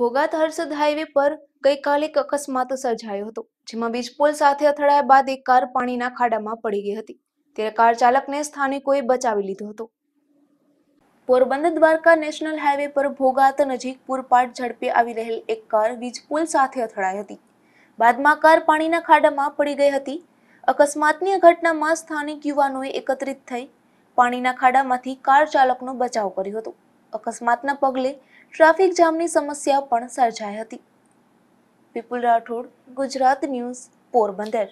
Bhogat Harshad highway પર ગઈકાલે એક અકસ્માત સર્જાયો હતો જેમાં વીજ સાથે અથડાયા બાદ એક કાર પાણીના ખાડામાં પડી ગઈ હતી ત્યારે કાર ચાલકને સ્થાનિકોએ બચાવી લીધો હતો પોરબંદર દ્વારકા નેશનલ હાઈવે પર ભોગાત નજીક પૂરપાટ ઝડપે આવી રહેલ એક કાર વીજ સાથે અથડાઈ હતી બાદમાં કાર પાણીના ખાડામાં પડી ગઈ હતી અકસ્માતની ઘટનામાં સ્થાનિક યુવાનોએ એકત્રિત થઈ પાણીના ખાડામાંથી કાર ચાલકનો બચાવ કર્યો હતો અકસ્માતના પગલે ટ્રાફિક જામની સમસ્યા પણ સર્જાઈ હતી વિપુલ રાઠોડ ગુજરાત ન્યૂઝ પોરબંદર